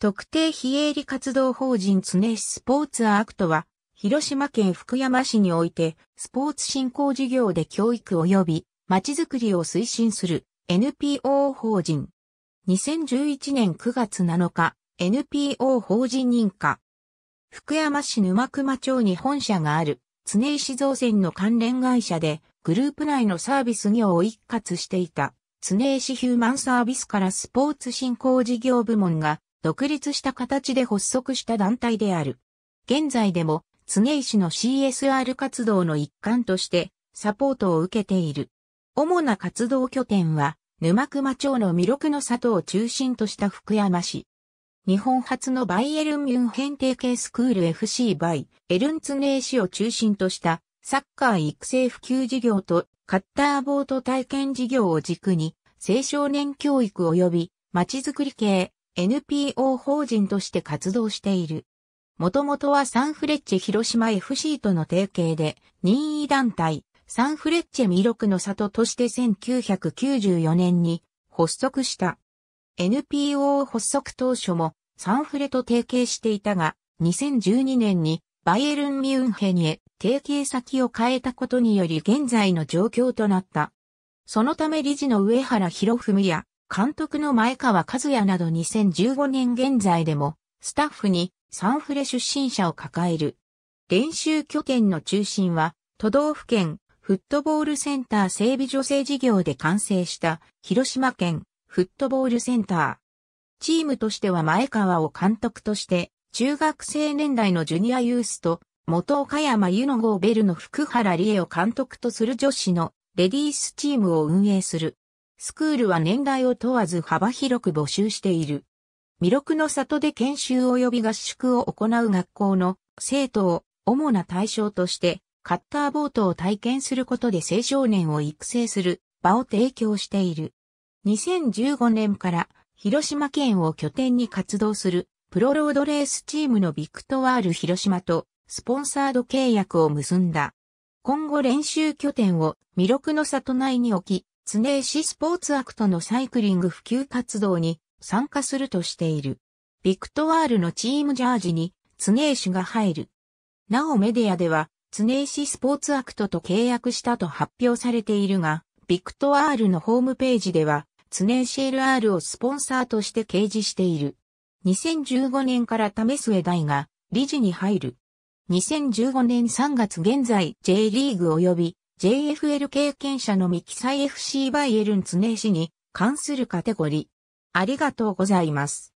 特定非営利活動法人常石スポーツアクトは、広島県福山市において、スポーツ振興事業で教育及び、まちづくりを推進する NPO 法人。2011年9月7日、NPO 法人認可。福山市沼熊町に本社がある、常石造船の関連会社で、グループ内のサービス業を一括していた、常石ヒューマンサービスからスポーツ振興事業部門が、独立した形で発足した団体である。現在でも、常石の CSR 活動の一環として、サポートを受けている。主な活動拠点は、沼熊町の魅力の里を中心とした福山市。日本初のバイエルンミュンヘン提携スクール FC バイ、エルンツネー市を中心としたサッカー育成普及事業とカッターボート体験事業を軸に青少年教育及びまちづくり系 NPO 法人として活動している。もともとはサンフレッチェ広島 FC との提携で、任意団体、サンフレッチェ魅力の里として1994年に発足した。NPO 発足当初もサンフレと提携していたが、2012年にバイエルン・ミュンヘンへ提携先を変えたことにより現在の状況となった。そのため理事の上原博文や監督の前川和也など2015年現在でも、スタッフにサンフレ出身者を抱える。練習拠点の中心は、都道府県フットボールセンター整備助成事業で完成した広島県フットボールセンター。チームとしては前川を監督として、中学生年代のジュニアユースと、元岡山湯の号ベルの福原理恵を監督とする女子のレディースチームを運営する。スクールは年代を問わず幅広く募集している。魅力の里で研修及び合宿を行う学校の生徒を主な対象としてカッターボートを体験することで青少年を育成する場を提供している。2015年から広島県を拠点に活動するプロロードレースチームのビクトワール広島とスポンサード契約を結んだ。今後練習拠点を魅力の里内に置き、常石スポーツアクトのサイクリング普及活動に参加するとしている。ビクトワールのチームジャージに常石が入る。なおメディアでは、常石スポーツアクトと契約したと発表されているが、ビクトワールのホームページでは、常石 LR をスポンサーとして掲示している。2015年からす枝大が理事に入る。2015年3月現在 J リーグ及び JFL 経験者のミキサイ FC バイエルン常氏に関するカテゴリー。ありがとうございます。